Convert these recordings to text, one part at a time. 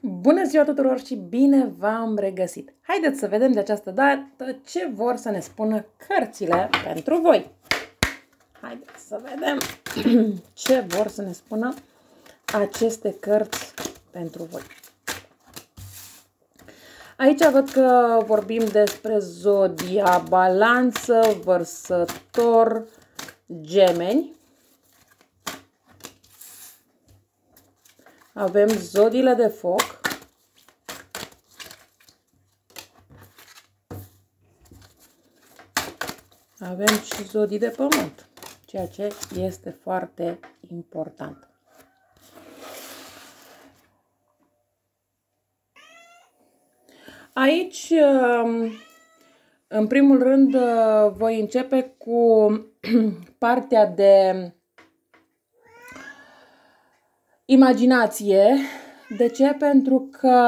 Bună ziua tuturor și bine v-am regăsit! Haideți să vedem de această dată ce vor să ne spună cărțile pentru voi. Haideți să vedem ce vor să ne spună aceste cărți pentru voi. Aici văd că vorbim despre zodia balanță, vărsător, gemeni. Avem zodiile de foc. Avem și zodii de pământ, ceea ce este foarte important. Aici, um, în primul rând, uh, voi începe cu partea de imaginație. De ce? Pentru că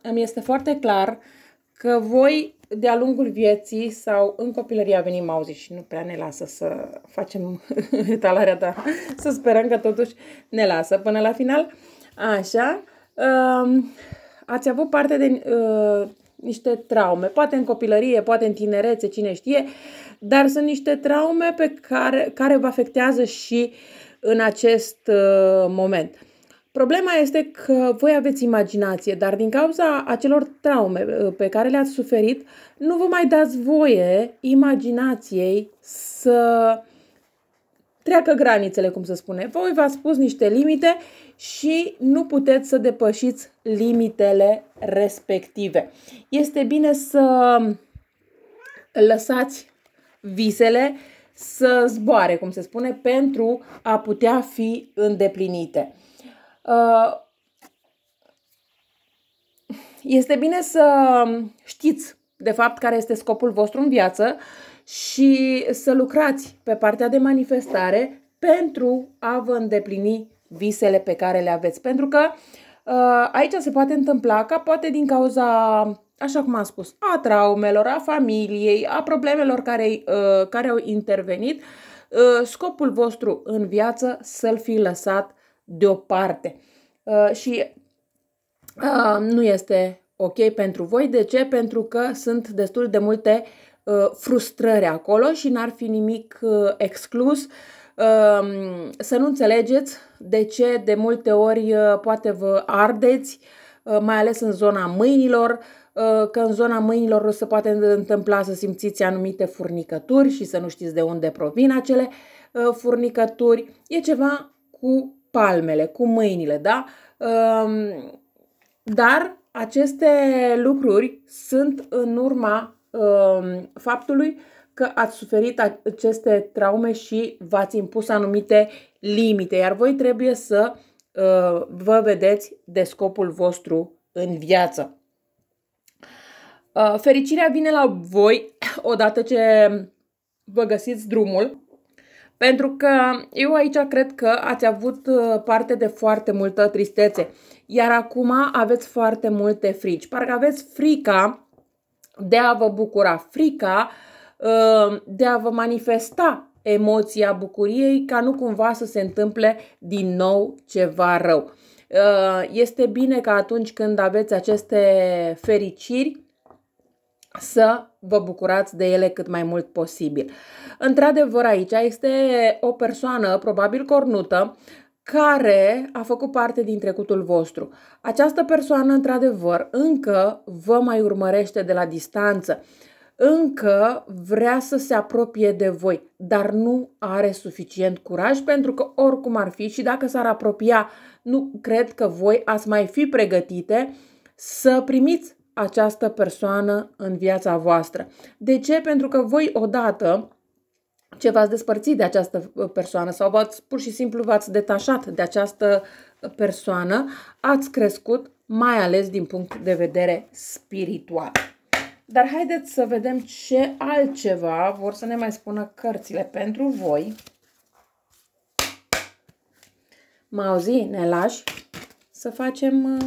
îmi este foarte clar că voi de-a lungul vieții sau în copilărie a venit mauzi și nu prea ne lasă să facem etalarea, dar să sperăm că totuși ne lasă până la final. Așa, um, ați avut parte de uh, niște traume, poate în copilărie, poate în tinerețe, cine știe, dar sunt niște traume pe care, care vă afectează și în acest uh, moment. Problema este că voi aveți imaginație, dar din cauza acelor traume uh, pe care le-ați suferit, nu vă mai dați voie imaginației să treacă granițele, cum se spune. Voi v-ați pus niște limite și nu puteți să depășiți limitele respective. Este bine să lăsați visele să zboare, cum se spune, pentru a putea fi îndeplinite. Uh, este bine să știți, de fapt, care este scopul vostru în viață și să lucrați pe partea de manifestare pentru a vă îndeplini visele pe care le aveți. Pentru că uh, aici se poate întâmpla ca poate din cauza, așa cum am spus, a traumelor, a familiei, a problemelor care, uh, care au intervenit, scopul vostru în viață să-l fi lăsat deoparte. Uh, și uh, nu este ok pentru voi. De ce? Pentru că sunt destul de multe uh, frustrări acolo și n-ar fi nimic uh, exclus. Um, să nu înțelegeți de ce de multe ori uh, poate vă ardeți, uh, mai ales în zona mâinilor, uh, că în zona mâinilor se poate întâmpla să simțiți anumite furnicături și să nu știți de unde provin acele furnicături. E ceva cu palmele, cu mâinile, da? Ehm, dar aceste lucruri sunt în urma ehm, faptului că ați suferit aceste traume și v-ați impus anumite limite, iar voi trebuie să ehm, vă vedeți de scopul vostru în viață. Fericirea vine la voi odată ce vă găsiți drumul pentru că eu aici cred că ați avut uh, parte de foarte multă tristețe, iar acum aveți foarte multe frici. Parcă aveți frica de a vă bucura, frica uh, de a vă manifesta emoția bucuriei ca nu cumva să se întâmple din nou ceva rău. Uh, este bine că atunci când aveți aceste fericiri, să vă bucurați de ele cât mai mult posibil. Într-adevăr, aici este o persoană, probabil cornută, care a făcut parte din trecutul vostru. Această persoană, într-adevăr, încă vă mai urmărește de la distanță, încă vrea să se apropie de voi, dar nu are suficient curaj pentru că oricum ar fi și dacă s-ar apropia, nu cred că voi ați mai fi pregătite să primiți această persoană în viața voastră. De ce? Pentru că voi odată ce v-ați despărțit de această uh, persoană sau v-ați, pur și simplu v-ați detașat de această uh, persoană, ați crescut mai ales din punct de vedere spiritual. Dar haideți să vedem ce altceva vor să ne mai spună cărțile pentru voi. Mă auzi, ne lași să facem... Uh,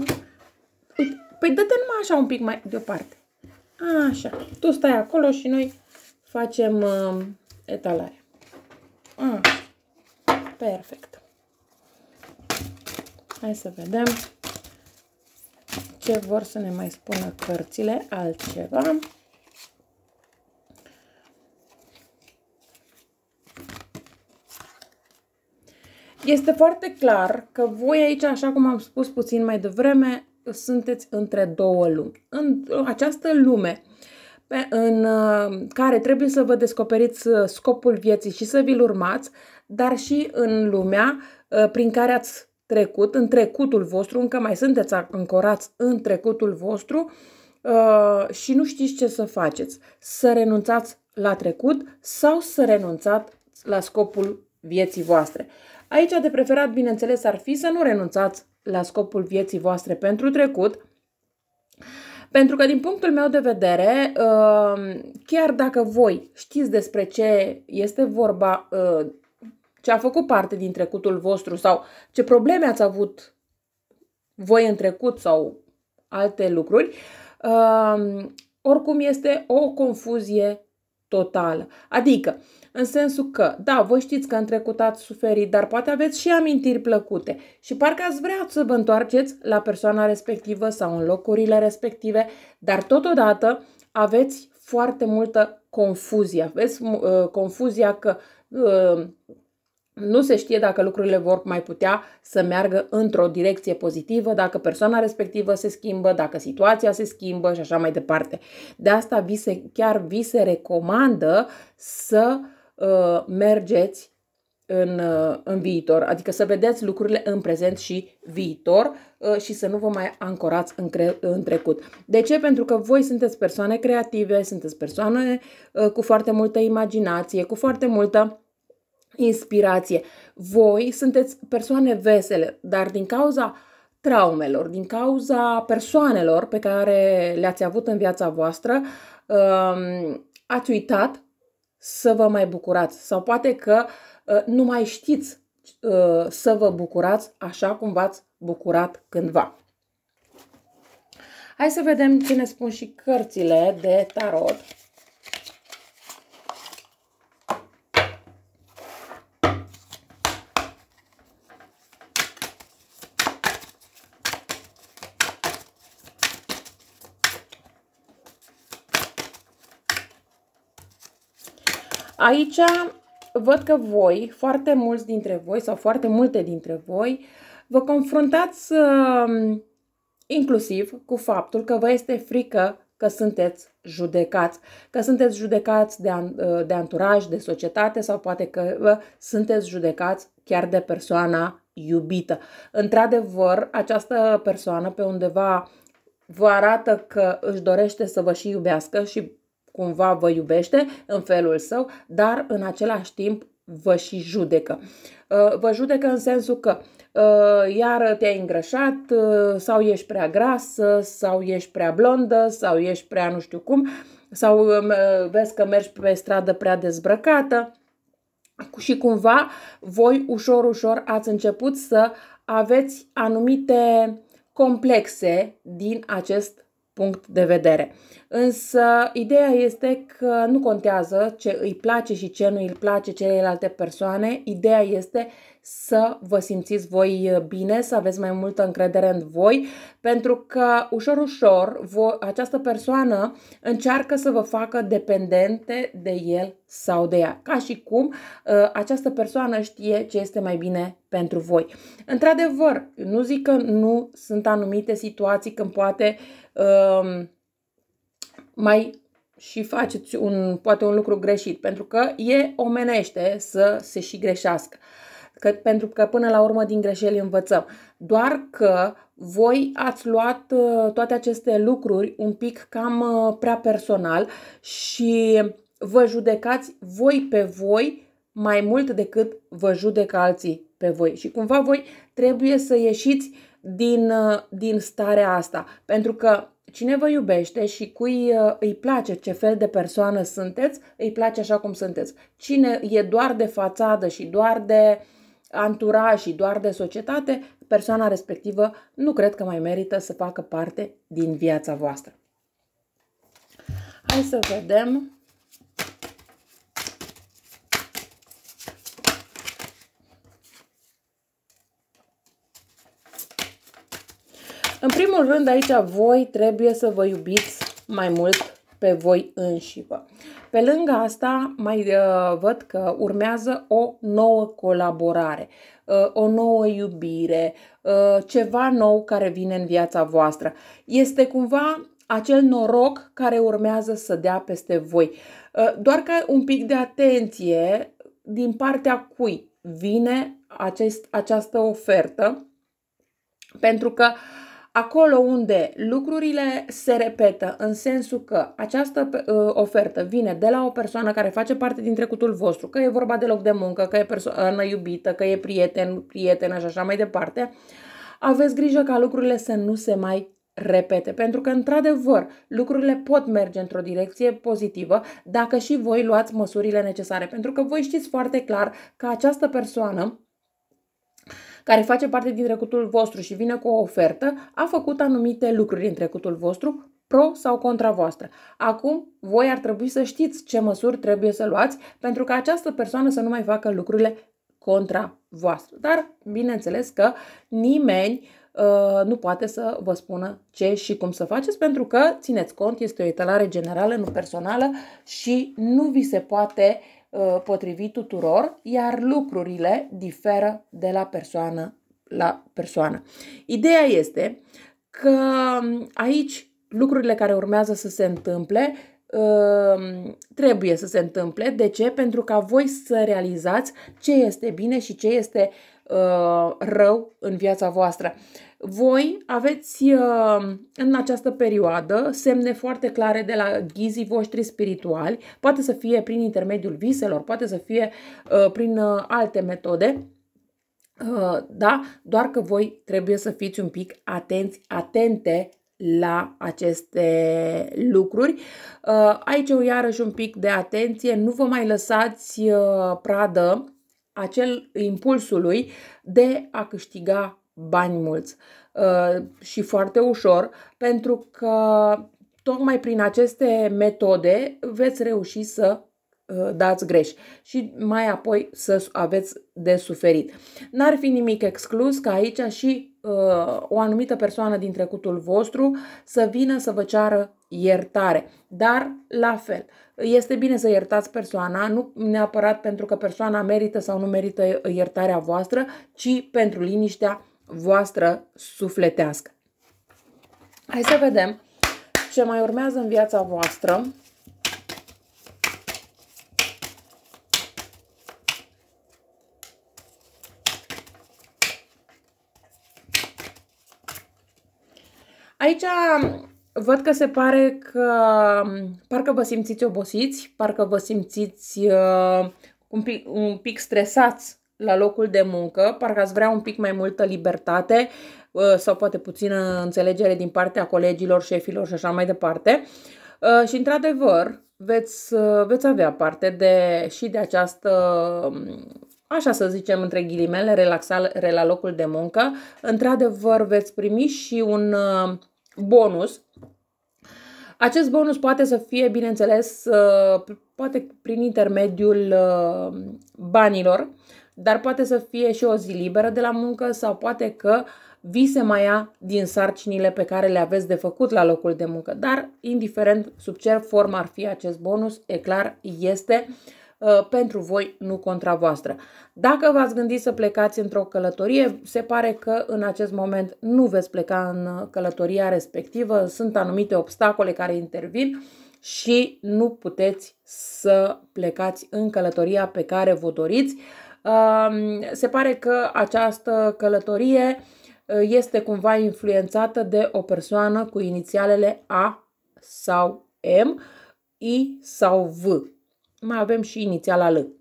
uite, Păi dă-te numai așa un pic mai deoparte. Așa. Tu stai acolo și noi facem uh, etalarea. Uh. perfect. Hai să vedem ce vor să ne mai spună cărțile, altceva. Este foarte clar că voi aici, așa cum am spus puțin mai devreme, sunteți între două lumi. În această lume în uh, care trebuie să vă descoperiți uh, scopul vieții și să vi-l urmați, dar și în lumea uh, prin care ați trecut, în trecutul vostru, încă mai sunteți ancorați în trecutul vostru și nu știți ce să faceți. Să renunțați la trecut sau să renunțați la scopul vieții voastre. Aici de preferat, bineînțeles, ar fi să nu renunțați la scopul vieții voastre pentru trecut, pentru că din punctul meu de vedere, uh, chiar dacă voi știți despre ce este vorba, uh, ce a făcut parte din trecutul vostru sau ce probleme ați avut voi în trecut sau alte lucruri, uh, oricum este o confuzie totală. Adică, în sensul că, da, voi știți că în trecut ați suferit, dar poate aveți și amintiri plăcute și parcă ați vrea să vă întoarceți la persoana respectivă sau în locurile respective, dar totodată aveți foarte multă confuzie. Aveți uh, confuzia că uh, nu se știe dacă lucrurile vor mai putea să meargă într-o direcție pozitivă, dacă persoana respectivă se schimbă, dacă situația se schimbă și așa mai departe. De asta vi se, chiar vi se recomandă să uh, mergeți în, uh, în viitor, adică să vedeți lucrurile în prezent și viitor uh, și să nu vă mai ancorați în, cre- în trecut. De ce? Pentru că voi sunteți persoane creative, sunteți persoane uh, cu foarte multă imaginație, cu foarte multă inspirație. Voi sunteți persoane vesele, dar din cauza traumelor, din cauza persoanelor pe care le-ați avut în viața voastră, um, ați uitat să vă mai bucurați sau poate că uh, nu mai știți uh, să vă bucurați așa cum v-ați bucurat cândva. Hai să vedem ce ne spun și cărțile de tarot. Aici văd că voi, foarte mulți dintre voi sau foarte multe dintre voi, vă confruntați uh, inclusiv cu faptul că vă este frică că sunteți judecați, că sunteți judecați de, uh, de anturaj, de societate sau poate că uh, sunteți judecați chiar de persoana iubită. Într-adevăr, această persoană pe undeva vă arată că își dorește să vă și iubească și cumva vă iubește în felul său, dar în același timp vă și judecă. Uh, vă judecă în sensul că uh, iar te-ai îngrășat uh, sau ești prea grasă sau ești prea blondă sau ești prea nu știu cum sau um, vezi că mergi pe stradă prea dezbrăcată și cumva voi ușor, ușor ați început să aveți anumite complexe din acest punct de vedere. Însă, ideea este că nu contează ce îi place și ce nu îi place celelalte persoane, ideea este să vă simțiți voi bine, să aveți mai multă încredere în voi, pentru că ușor, ușor, vo- această persoană încearcă să vă facă dependente de el sau de ea, ca și cum ă, această persoană știe ce este mai bine pentru voi. Într-adevăr, nu zic că nu sunt anumite situații când poate uh, Ehm, mai și faceți un, poate un lucru greșit, pentru că e omenește să se și greșească. Că, pentru că până la urmă din greșeli învățăm. Doar că voi ați luat ă, toate aceste lucruri un pic cam ă, prea personal și vă judecați voi pe voi mai mult decât vă judecă alții pe voi. Și cumva voi trebuie să ieșiți uh, din, uh, din starea asta. Pentru că cine vă iubește și cui uh, îi place ce fel de persoană sunteți, îi place așa cum sunteți. Cine e doar de fațadă și doar de anturaj și doar de societate, persoana respectivă nu cred că mai merită să facă parte din viața voastră. Hai să vedem În primul rând, aici voi trebuie să vă iubiți mai mult pe voi înși vă. Pe lângă asta, mai uh, văd că urmează o nouă colaborare, uh, o nouă iubire, uh, ceva nou care vine în viața voastră. Este cumva acel noroc care urmează să dea peste voi. Uh, doar că un pic de atenție din partea cui vine acest, această ofertă, pentru că uh, acolo unde lucrurile se repetă, în sensul că această ă, ofertă vine de la o persoană care face parte din trecutul vostru, că e vorba de loc de muncă, că e persoană iubită, că e prieten, prieten și așa mai departe, aveți grijă ca lucrurile să nu se mai repete, pentru că, într-adevăr, lucrurile pot merge într-o direcție pozitivă dacă și voi luați măsurile necesare, pentru că voi știți foarte clar că această persoană care face parte din trecutul vostru și vine cu o ofertă, a făcut anumite lucruri în trecutul vostru, pro sau contra voastră. Acum, voi ar trebui să știți ce măsuri trebuie să luați pentru ca această persoană să nu mai facă lucrurile contra voastră. Dar, bineînțeles că nimeni uh, nu poate să vă spună ce și cum să faceți, pentru că, țineți cont, este o etalare generală, nu personală și nu vi se poate Uh, potrivit tuturor, iar lucrurile diferă de la persoană la persoană. Ideea este că aici lucrurile care urmează să se întâmple uh, trebuie să se întâmple. De ce? Pentru ca voi să realizați ce este bine și ce este uh, rău în viața voastră voi aveți uh, în această perioadă semne foarte clare de la ghizii voștri spirituali, poate să fie prin intermediul viselor, poate să fie uh, prin uh, alte metode, da? Doar că voi trebuie să fiți un pic atenți, atente la aceste lucruri. Aici o iarăși un pic de atenție, nu vă mai lăsați pradă acel impulsului de a câștiga bani mulți uh, și foarte ușor, pentru că tocmai prin aceste metode veți reuși să uh, dați greș și mai apoi să aveți de suferit. N-ar fi nimic exclus ca aici și uh, o anumită persoană din trecutul vostru să vină să vă ceară iertare. Dar, la fel, este bine să iertați persoana, nu neapărat pentru că persoana merită sau nu merită iertarea voastră, ci pentru liniștea voastră sufletească. Hai să vedem ce mai urmează în viața voastră. Aici văd că se pare că parcă vă simțiți obosiți, parcă vă simțiți uh, un, pic, un pic stresați la locul de muncă, parcă ați vrea un pic mai multă libertate uh, sau poate puțină înțelegere din partea colegilor, șefilor și așa mai departe. Uh, și într-adevăr, veți, uh, veți avea parte de, și de această um, așa să zicem, între ghilimele, relaxare la locul de muncă, într-adevăr veți primi și un bonus. Acest bonus poate să fie, bineînțeles, poate prin intermediul banilor, dar poate să fie și o zi liberă de la muncă sau poate că vi se mai ia din sarcinile pe care le aveți de făcut la locul de muncă. Dar, indiferent sub ce formă ar fi acest bonus, e clar, este uh, pentru voi, nu contra voastră. Dacă v-ați gândit să plecați într-o călătorie, se pare că în acest moment nu veți pleca în uh, călătoria respectivă, sunt anumite obstacole care intervin și nu puteți să plecați în călătoria pe care vă doriți. Uh, se pare că această călătorie uh, este cumva influențată de o persoană cu inițialele A sau M, I sau V. Mai avem și inițiala L.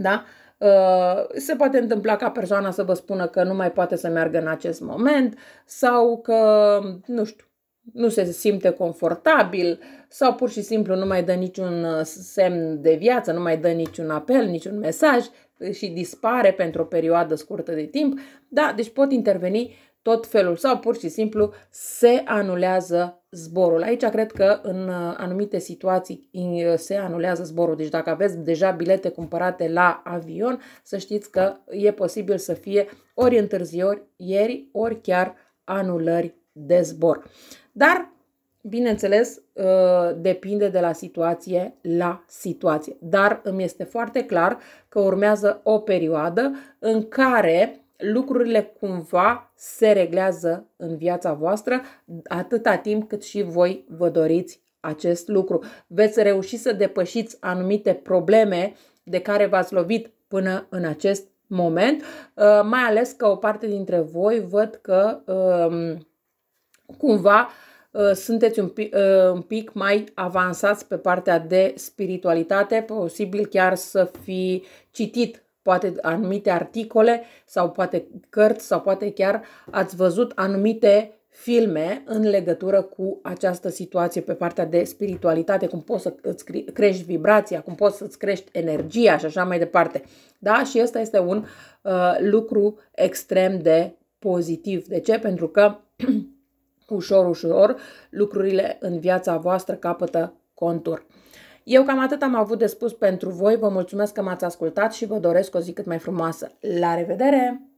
Da? Uh, se poate întâmpla ca persoana să vă spună că nu mai poate să meargă în acest moment sau că, nu știu, nu se simte confortabil sau pur și simplu nu mai dă niciun uh, semn de viață, nu mai dă niciun apel, niciun mesaj și dispare pentru o perioadă scurtă de timp, da, deci pot interveni tot felul sau pur și simplu se anulează zborul. Aici cred că în uh, anumite situații uh, se anulează zborul. Deci dacă aveți deja bilete cumpărate la avion, să știți că e posibil să fie ori ieri, ori chiar anulări de zbor. Dar bineînțeles, uh, depinde de la situație la situație, dar îmi este foarte clar că urmează o perioadă în care lucrurile cumva se reglează în viața voastră atâta timp cât și voi vă doriți acest lucru. Veți reuși să depășiți anumite probleme de care v-ați lovit până în acest moment, uh, mai ales că o parte dintre voi văd că um, cumva uh, Uh, sunteți un pic, uh, un pic mai avansați pe partea de spiritualitate, posibil chiar să fi citit poate anumite articole sau poate cărți sau poate chiar ați văzut anumite filme în legătură cu această situație pe partea de spiritualitate, cum poți să îți crești vibrația, cum poți să îți crești energia și așa mai departe. Da? Și ăsta este un uh, lucru extrem de pozitiv. De ce? Pentru că ușor, ușor, lucrurile în viața voastră capătă contur. Eu cam atât am avut de spus pentru voi, vă mulțumesc că m-ați ascultat și vă doresc o zi cât mai frumoasă. La revedere!